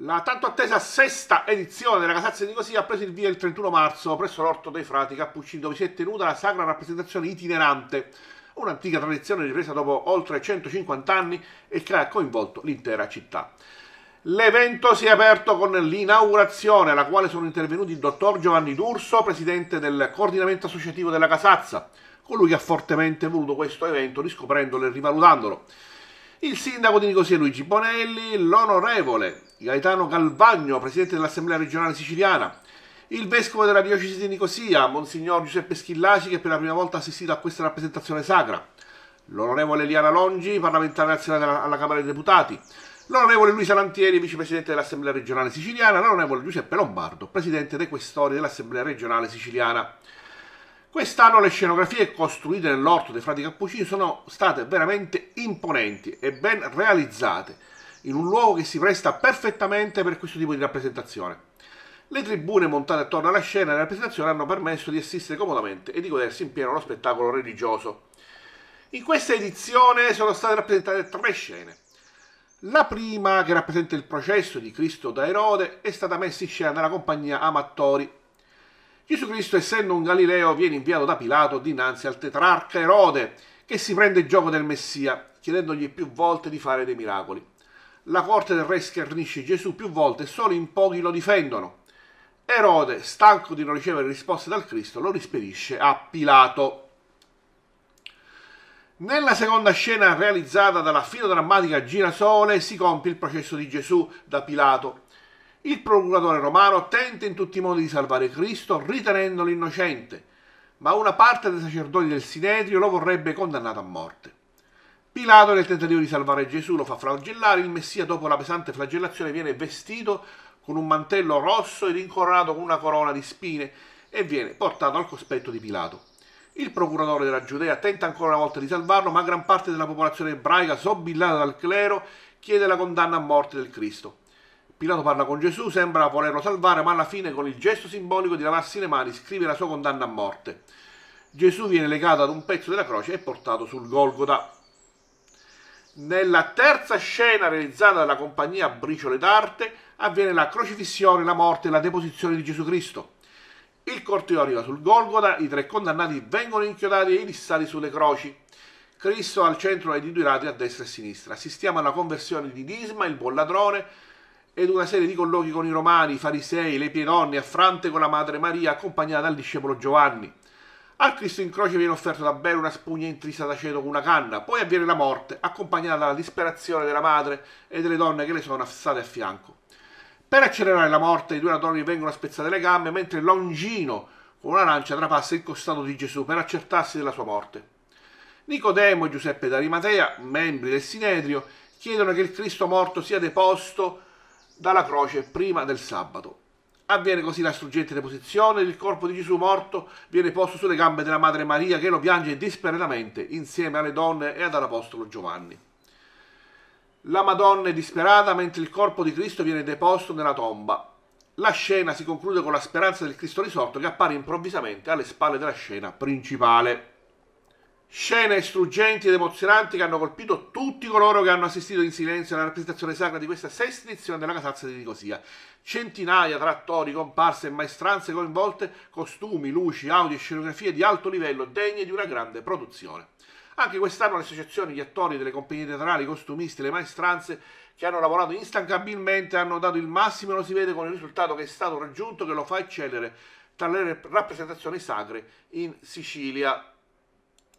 La tanto attesa sesta edizione della Casazza di Nicosia ha preso il via il 31 marzo presso l'Orto dei Frati Cappuccini dove si è tenuta la sacra rappresentazione itinerante, un'antica tradizione ripresa dopo oltre 150 anni e che ha coinvolto l'intera città. L'evento si è aperto con l'inaugurazione alla quale sono intervenuti il dottor Giovanni D'Urso, presidente del coordinamento associativo della Casazza, colui che ha fortemente voluto questo evento riscoprendolo e rivalutandolo il sindaco di Nicosia Luigi Bonelli, l'onorevole Gaetano Calvagno, presidente dell'Assemblea regionale siciliana, il vescovo della diocesi di Nicosia, Monsignor Giuseppe Schillaci, che per la prima volta ha assistito a questa rappresentazione sacra, l'onorevole Eliana Longi, parlamentare nazionale alla Camera dei Deputati, l'onorevole Luisa Lantieri, vicepresidente dell'Assemblea regionale siciliana, l'onorevole Giuseppe Lombardo, presidente dei questori dell'Assemblea regionale siciliana. Quest'anno le scenografie costruite nell'orto dei frati Cappuccini sono state veramente imponenti e ben realizzate, in un luogo che si presta perfettamente per questo tipo di rappresentazione. Le tribune montate attorno alla scena e della rappresentazione hanno permesso di assistere comodamente e di godersi in pieno lo spettacolo religioso. In questa edizione sono state rappresentate tre scene. La prima, che rappresenta il processo di Cristo da Erode, è stata messa in scena dalla compagnia Amattori Gesù Cristo, essendo un Galileo, viene inviato da Pilato dinanzi al tetrarca Erode, che si prende il gioco del Messia, chiedendogli più volte di fare dei miracoli. La corte del re schernisce Gesù più volte e solo in pochi lo difendono. Erode, stanco di non ricevere risposte dal Cristo, lo rispedisce a Pilato. Nella seconda scena realizzata dalla filodrammatica Girasole si compie il processo di Gesù da Pilato il procuratore romano tenta in tutti i modi di salvare Cristo ritenendolo innocente, ma una parte dei sacerdoti del Sinedrio lo vorrebbe condannato a morte. Pilato nel tentativo di salvare Gesù lo fa flagellare, il Messia dopo la pesante flagellazione viene vestito con un mantello rosso ed incoronato con una corona di spine e viene portato al cospetto di Pilato. Il procuratore della Giudea tenta ancora una volta di salvarlo, ma gran parte della popolazione ebraica, sobillata dal clero, chiede la condanna a morte del Cristo. Pilato parla con Gesù, sembra volerlo salvare, ma alla fine con il gesto simbolico di lavarsi le mani scrive la sua condanna a morte. Gesù viene legato ad un pezzo della croce e portato sul Golgota. Nella terza scena realizzata dalla compagnia Briciole d'Arte avviene la crocifissione, la morte e la deposizione di Gesù Cristo. Il corteo arriva sul Golgota, i tre condannati vengono inchiodati e ilissati sulle croci. Cristo al centro è di due lati a destra e a sinistra. Assistiamo alla conversione di Disma, il buon ladrone, ed una serie di colloqui con i romani, i farisei, le pie donne, affrante con la madre Maria accompagnata dal discepolo Giovanni. Al Cristo in croce viene offerto da Bere una spugna intrisa d'aceto con una canna, poi avviene la morte, accompagnata dalla disperazione della madre e delle donne che le sono state a fianco. Per accelerare la morte, i due ladroni vengono spezzate le gambe, mentre Longino, con un'arancia, trapassa il costato di Gesù per accertarsi della sua morte. Nicodemo e Giuseppe d'Arimatea, membri del Sinedrio, chiedono che il Cristo morto sia deposto dalla croce prima del sabato. Avviene così la struggente deposizione, il corpo di Gesù morto viene posto sulle gambe della Madre Maria che lo piange disperatamente insieme alle donne e all'Apostolo Giovanni. La Madonna è disperata mentre il corpo di Cristo viene deposto nella tomba. La scena si conclude con la speranza del Cristo risorto che appare improvvisamente alle spalle della scena principale. Scene struggenti ed emozionanti che hanno colpito tutti coloro che hanno assistito in silenzio alla rappresentazione sacra di questa sesta edizione della Casazza di Nicosia. Centinaia tra attori, comparse e maestranze coinvolte, costumi, luci, audio e scenografie di alto livello degne di una grande produzione. Anche quest'anno le associazioni, gli attori delle compagnie teatrali, i costumisti, le maestranze che hanno lavorato instancabilmente hanno dato il massimo e lo si vede con il risultato che è stato raggiunto che lo fa eccellere tra le rappresentazioni sacre in Sicilia